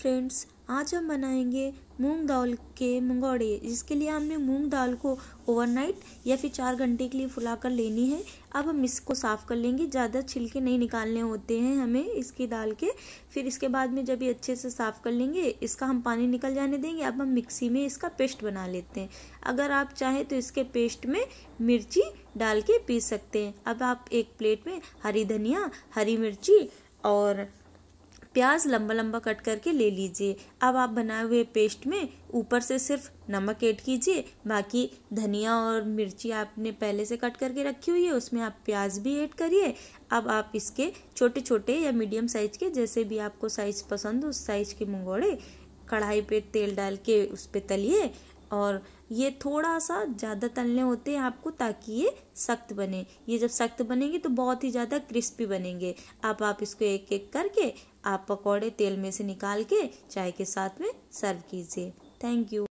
friends आज हम बनाएंगे मूंग दाल के मुंगौड़े जिसके लिए हमने मूंग दाल को ओवरनाइट या फिर चार घंटे के लिए फुला कर लेनी है अब हम इसको साफ़ कर लेंगे ज़्यादा छिलके नहीं निकालने होते हैं हमें इसकी दाल के फिर इसके बाद में जब ये अच्छे से साफ़ कर लेंगे इसका हम पानी निकल जाने देंगे अब हम मिक्सी में इसका पेस्ट बना लेते हैं अगर आप चाहें तो इसके पेस्ट में मिर्ची डाल के पी सकते हैं अब आप एक प्लेट में हरी धनिया हरी मिर्ची और प्याज लंबा लंबा कट करके ले लीजिए अब आप बनाए हुए पेस्ट में ऊपर से सिर्फ नमक ऐड कीजिए बाकी धनिया और मिर्ची आपने पहले से कट करके रखी हुई है उसमें आप प्याज भी ऐड करिए अब आप इसके छोटे छोटे या मीडियम साइज के जैसे भी आपको साइज पसंद हो उस साइज के मंगोड़े कढ़ाई पे तेल डाल के उस पर तलिए और ये थोड़ा सा ज़्यादा तलने होते हैं आपको ताकि ये सख्त बने ये जब सख्त बनेंगे तो बहुत ही ज़्यादा क्रिस्पी बनेंगे अब आप इसको एक एक करके आप पकौड़े तेल में से निकाल के चाय के साथ में सर्व कीजिए थैंक यू